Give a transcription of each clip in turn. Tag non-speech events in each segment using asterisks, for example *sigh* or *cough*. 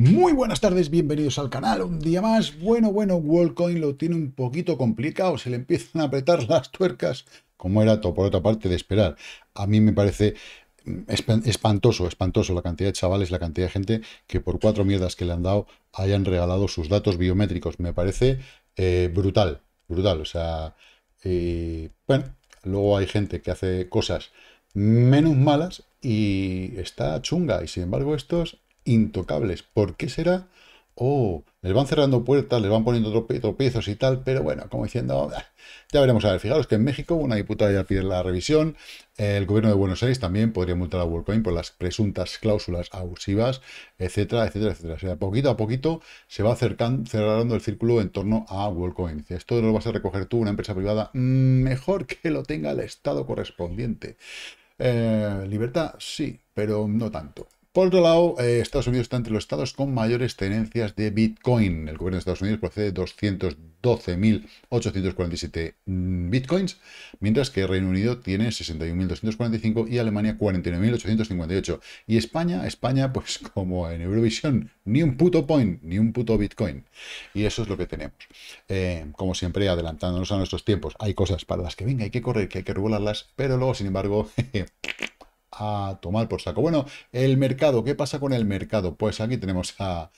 Muy buenas tardes, bienvenidos al canal, un día más. Bueno, bueno, WorldCoin lo tiene un poquito complicado, se le empiezan a apretar las tuercas, como era todo por otra parte de esperar. A mí me parece mm, espantoso, espantoso la cantidad de chavales, la cantidad de gente que por cuatro mierdas que le han dado hayan regalado sus datos biométricos. Me parece eh, brutal, brutal. O sea, bueno, luego hay gente que hace cosas menos malas y está chunga. Y sin embargo, estos intocables. ¿Por qué será? Oh, les van cerrando puertas, les van poniendo tropiezos y tal, pero bueno, como diciendo, ah, ya veremos. A ver, fijaros que en México una diputada ya pide la revisión, el gobierno de Buenos Aires también podría multar a WorldCoin por las presuntas cláusulas abusivas, etcétera, etcétera, etcétera. O sea, poquito a poquito se va cerrando el círculo en torno a WorldCoin. Esto lo vas a recoger tú, una empresa privada, mm, mejor que lo tenga el Estado correspondiente. Eh, libertad, sí, pero no tanto. Por otro lado, eh, Estados Unidos está entre los estados con mayores tenencias de Bitcoin. El gobierno de Estados Unidos procede 212.847 mm, Bitcoins, mientras que Reino Unido tiene 61.245 y Alemania 49.858. Y España, España, *laughs* pues como en Eurovisión, ni un puto point, ni un puto Bitcoin. Y eso es lo que tenemos. Eh, como siempre, adelantándonos a nuestros tiempos, hay cosas para las que venga, hay que correr, que hay que regularlas, pero luego, sin embargo... *laughs* a tomar por saco. Bueno, el mercado, ¿qué pasa con el mercado? Pues aquí tenemos a,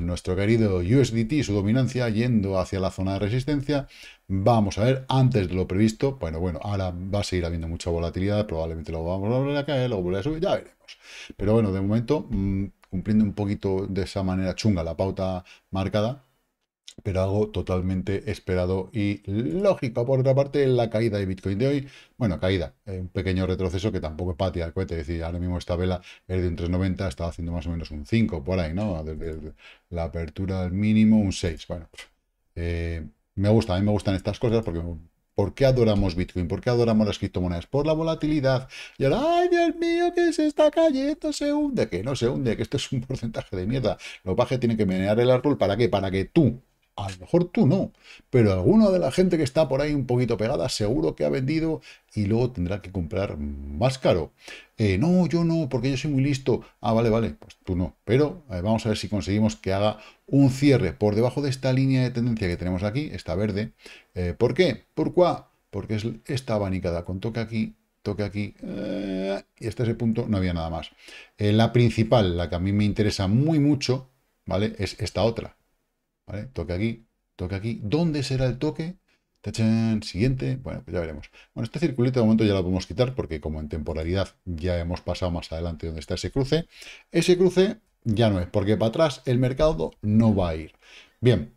nuestro querido USDT, su dominancia yendo hacia la zona de resistencia. Vamos a ver, antes de lo previsto, bueno, bueno, ahora va a seguir habiendo mucha volatilidad, probablemente lo vamos a volver a caer, luego volver a subir, ya veremos. Pero bueno, de momento, mm, cumpliendo un poquito de esa manera chunga la pauta marcada, pero algo totalmente esperado y lógico. Por otra parte, la caída de Bitcoin de hoy, bueno, caída, eh, un pequeño retroceso que tampoco es patia al cohete, es decir, ahora mismo esta vela es de un 3,90, estaba haciendo más o menos un 5 por ahí, ¿no? la apertura al mínimo, un 6. Bueno, eh, me gusta, a mí me gustan estas cosas porque ¿Por qué adoramos Bitcoin? ¿Por qué adoramos las criptomonedas? Por la volatilidad. Y ahora, ¡ay, Dios mío, que se está cayendo! Se hunde, que no se hunde, que esto es un *laughs* porcentaje de mierda. Los bajes tienen que menear el árbol. ¿Para qué? Para que tú a lo mejor tú no, pero alguna de la gente que está por ahí un poquito pegada seguro que ha vendido y luego tendrá que comprar más caro. Eh, no, yo no, porque yo soy muy listo. Ah, vale, vale, pues tú no. Pero eh, vamos a ver si conseguimos que haga un cierre por debajo de esta línea de tendencia que tenemos aquí, esta verde. Eh, ¿Por qué? ¿Por cuá? Porque es esta abanicada con toque aquí, toque aquí, y hasta ese punto no había nada más. la principal, la que a mí me interesa muy mucho, ¿vale? Es esta otra Toque aquí, toque aquí. ¿Dónde será el toque? siguiente. Bueno, pues ya veremos. Bueno, este circulito de momento ya lo podemos quitar porque como en temporalidad ya hemos pasado más adelante donde está ese cruce. Ese cruce ya no es, porque para atrás el mercado no va a ir. Bien,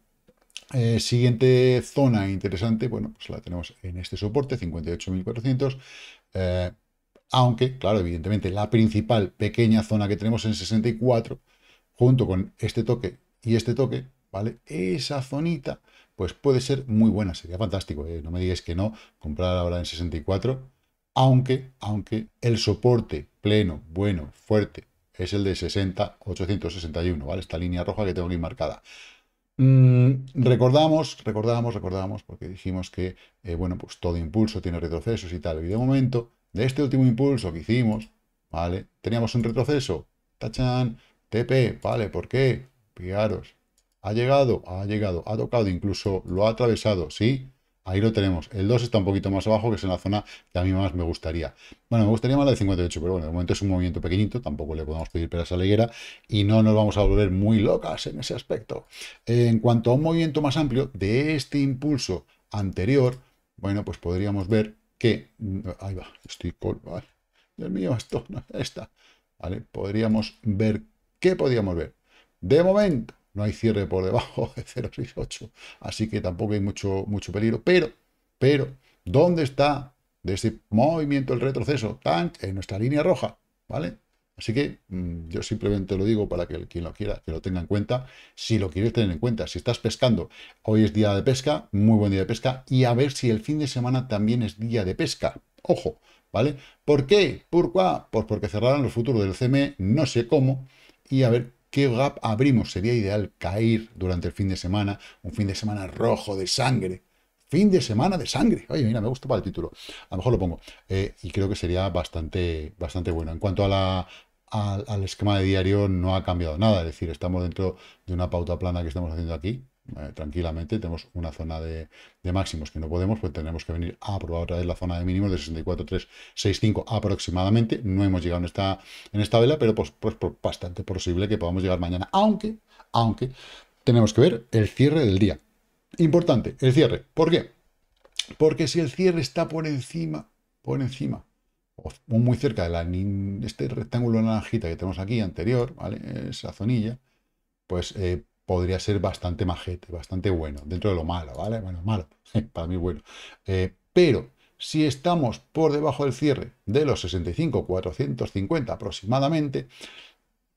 eh, siguiente zona interesante, bueno, pues la tenemos en este soporte, 58.400. Eh, aunque, claro, evidentemente la principal pequeña zona que tenemos en 64, junto con este toque y este toque, ¿vale? Esa zonita, pues puede ser muy buena, sería fantástico, ¿eh? no me digáis que no, comprar ahora en 64, aunque, aunque el soporte pleno, bueno, fuerte, es el de 60, 861, ¿vale? Esta línea roja que tengo aquí marcada. Mm, recordamos, recordamos, recordamos, porque dijimos que, eh, bueno, pues todo impulso tiene retrocesos y tal, y de momento, de este último impulso que hicimos, ¿vale? Teníamos un retroceso, tachan, TP, ¿vale? ¿Por qué? Fijaros, ha llegado, ha llegado, ha tocado, incluso lo ha atravesado, ¿sí? Ahí lo tenemos. El 2 está un poquito más abajo, que es en la zona que a mí más me gustaría. Bueno, me gustaría más la de 58, pero bueno, de momento es un movimiento pequeñito, tampoco le podemos pedir peras a la higuera y no nos vamos a volver muy locas en ese aspecto. En cuanto a un movimiento más amplio de este impulso anterior, bueno, pues podríamos ver que... Mm, ahí va, estoy col, Dios mío, esto, no, está. Podríamos ver... ¿Qué podríamos ver? De momento, no hay cierre por debajo *laughs* de 0,68, así que tampoco hay mucho, mucho peligro. Pero, pero, ¿dónde está de ese movimiento el retroceso? Tan en nuestra línea roja, ¿vale? Así que mm, yo simplemente lo digo para que quien lo quiera, que lo tenga en cuenta, si lo quieres tener en cuenta, si estás pescando, hoy es día de pesca, muy buen día de pesca, y a ver si el fin de semana también es día de pesca. Ojo, ¿vale? ¿Por qué? ¿Por qué? Pues porque cerraron los futuros del CME, no sé cómo, y a ver ¿Qué gap abrimos? Sería ideal caer durante el fin de semana, un fin de semana rojo de sangre. Fin de semana de sangre. Oye, mira, me gusta para el título. A lo mejor lo pongo. Eh, y creo que sería bastante, bastante bueno. En cuanto a la, al esquema de diario, no ha cambiado nada. Es decir, estamos dentro de una pauta plana que estamos haciendo aquí, eh, tranquilamente. Tenemos una zona de, máximos que no podemos, pues tenemos que venir a probar otra vez la zona de mínimos de 64,365 aproximadamente. No hemos llegado en esta, en esta vela, pero pues, pues, pues, bastante posible que podamos llegar mañana, aunque, aunque tenemos que ver el cierre del día. Importante, el cierre. ¿Por qué? Porque si el cierre está por encima, por encima, o muy cerca de este rectángulo naranjita que tenemos aquí anterior, ¿vale? Esa zonilla, pues eh, podría ser bastante majete, bastante bueno, dentro de lo malo, ¿vale? Bueno, malo, *laughs* para mí bueno. Eh, pero si estamos por debajo del cierre de los 65, 450 aproximadamente,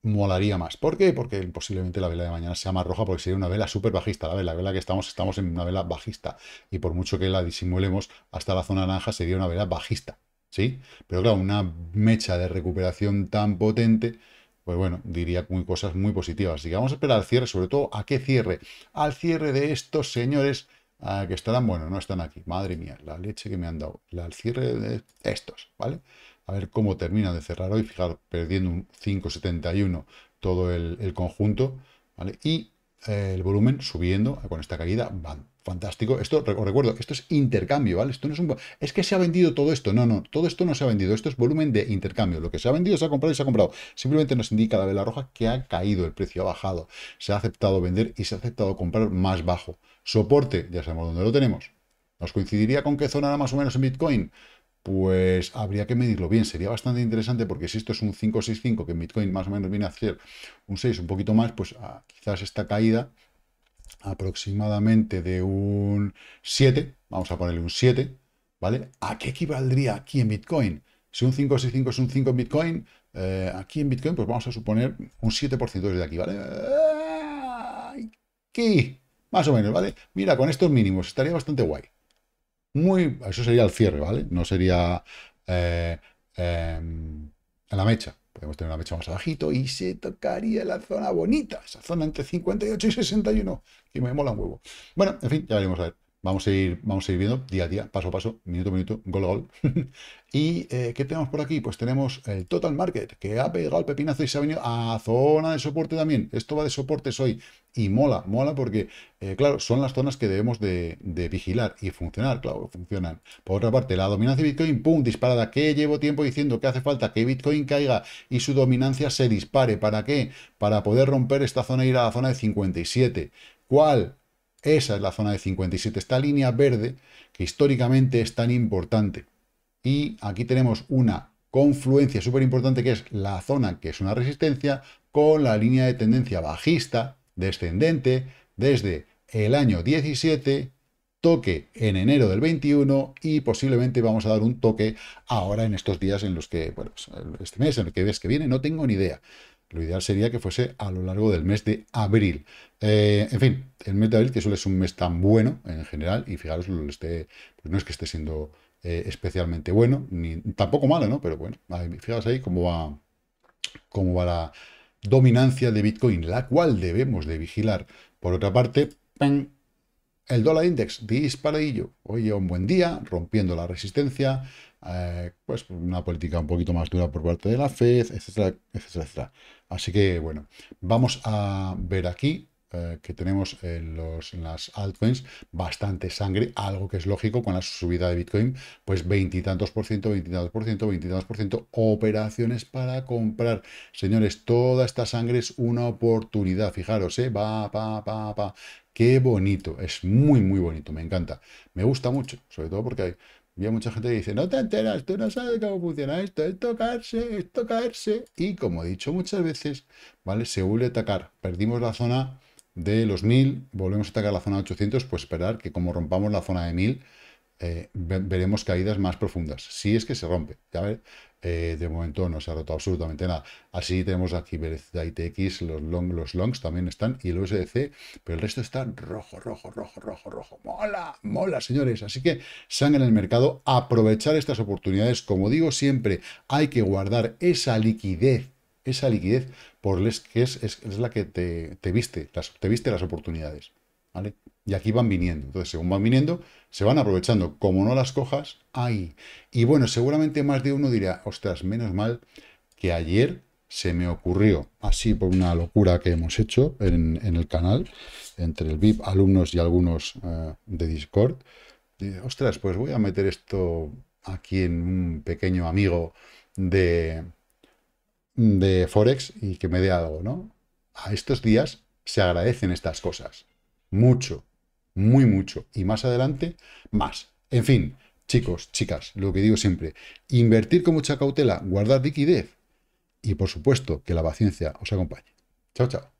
molaría más. ¿Por qué? Porque posiblemente la vela de mañana sea más roja, porque sería una vela súper bajista. La vela, la vela que estamos, estamos en una vela bajista. Y por mucho que la disimulemos hasta la zona naranja, sería una vela bajista. ¿Sí? Pero claro, una mecha de recuperación tan potente pues bueno, diría cosas muy positivas. Así que vamos a esperar al cierre, sobre todo, ¿a qué cierre? Al cierre de estos señores ah, que estarán, bueno, no están aquí. Madre mía, la leche que me han dado. al cierre de estos, ¿vale? A ver cómo termina de cerrar hoy. Fijar, perdiendo un 5,71 todo el, conjunto, ¿vale? Y eh, el volumen subiendo con esta caída, van Fantástico. Esto, os recuerdo, esto es intercambio, ¿vale? Esto no es un... Es que se ha vendido todo esto. No, no, todo esto no se ha vendido. Esto es volumen de intercambio. Lo que se ha vendido, se ha comprado y se ha comprado. Simplemente nos indica la vela roja que ha caído, el precio ha bajado. Se ha aceptado vender y se ha aceptado comprar más bajo. Soporte, ya sabemos dónde lo tenemos. ¿Nos coincidiría con qué zona más o menos en Bitcoin? Pues habría que medirlo bien. Sería bastante interesante porque si esto es un 565, que en Bitcoin más o menos viene a ser un 6, un poquito más, pues ah, quizás esta caída aproximadamente de un 7, vamos a ponerle un 7, ¿vale? ¿A qué equivaldría aquí en Bitcoin? Si un 565 es un 5 en Bitcoin, eh, aquí en Bitcoin, pues vamos a suponer un 7% desde aquí, ¿vale? Aquí, más o menos, ¿vale? Mira, con estos mínimos estaría bastante guay. Muy, eso sería el cierre, ¿vale? No sería eh, em, la mecha. Podemos tener una mecha más abajito y se tocaría la zona bonita, esa zona entre 58 y 61, que me mola un huevo. Bueno, en fin, ya veremos a ver. Vamos a, ir, vamos a ir viendo día a día, paso a paso, minuto a minuto, gol a gol. *laughs* ¿Y eh, qué tenemos por aquí? Pues tenemos el Total Market, que ha pegado el pepinazo y se ha venido a zona de soporte también. Esto va de soportes hoy y mola, mola porque, eh, claro, son las zonas que debemos de, vigilar y funcionar, claro, funcionan. Por otra parte, la dominancia de Bitcoin, ¡pum!, disparada. que llevo tiempo diciendo? que hace falta? Que Bitcoin caiga y su dominancia se dispare. ¿Para qué? Para poder romper esta zona e ir a la zona de 57. ¿Cuál? Esa es la zona de 57, esta línea verde que históricamente es tan importante. Y aquí tenemos una confluencia súper importante que es la zona que es una resistencia con la línea de tendencia bajista descendente desde el año 17 toque en enero del 21 y posiblemente vamos a dar un toque ahora en estos días en los que, bueno, pues, este mes, en el que ves que viene, no tengo ni idea. Lo ideal sería que fuese a lo largo del mes de abril. Eh, en fin, el mes de abril, que suele ser un mes tan bueno en general, y fijaros, pues no es que esté siendo eh, especialmente bueno, ni tampoco malo, ¿no? Pero bueno, fijaos ahí cómo va, cómo va la dominancia de Bitcoin, la cual debemos de vigilar. Por otra parte, ¡pam! El dólar index disparadillo, hoy lleva un buen día, rompiendo la resistencia, eh, pues una política un poquito más dura por parte de la FED, etcétera, etcétera, etcétera. Así que, bueno, vamos a ver aquí eh, que tenemos en, eh, los, en las altcoins, bastante sangre, algo que es lógico con la subida de Bitcoin, pues veintitantos por ciento, veintitantos por ciento, veintitantos por ciento, operaciones para comprar. Señores, toda esta sangre es una oportunidad, fijaros, ¿eh? va, pa, pa, pa. Qué bonito, es muy, muy bonito, me encanta. Me gusta mucho, sobre todo porque hay, mucha gente que dice, no te enteras, tú no sabes cómo funciona esto, es tocarse esto caerse. Y como he dicho muchas veces, ¿vale? Se vuelve a atacar. Perdimos la zona de los 1000, volvemos a atacar la zona 800, pues esperar que como rompamos la zona de 1000, eh, veremos caídas más profundas, si es que se rompe. Ya ver, eh, de momento no se ha roto absolutamente nada. Así tenemos aquí btx ITX, los, los longs también están, y el USDC, pero el resto está rojo, rojo, rojo, rojo, rojo. Mola, mola, señores. Así que sangre en el mercado, aprovechar estas oportunidades. Como digo siempre, hay que guardar esa liquidez esa liquidez, por les, que es, es, la que te, te viste, las, te viste las oportunidades. ¿Vale? Y aquí van viniendo. Entonces, según van viniendo, se van aprovechando. Como no las cojas, ahí. Y bueno, seguramente más de uno dirá, ostras, menos mal que ayer se me ocurrió, así por una locura que hemos hecho en, el canal, entre el VIP, alumnos y algunos eh, de Discord, ostras, pues voy a meter esto aquí en un pequeño amigo de, de Forex y que me dé algo, ¿no? A estos días se agradecen estas cosas. Mucho, muy mucho. Y más adelante, más. En fin, chicos, chicas, lo que digo siempre, invertir con mucha cautela, guardar liquidez y por supuesto que la paciencia os acompañe. Chao, chao.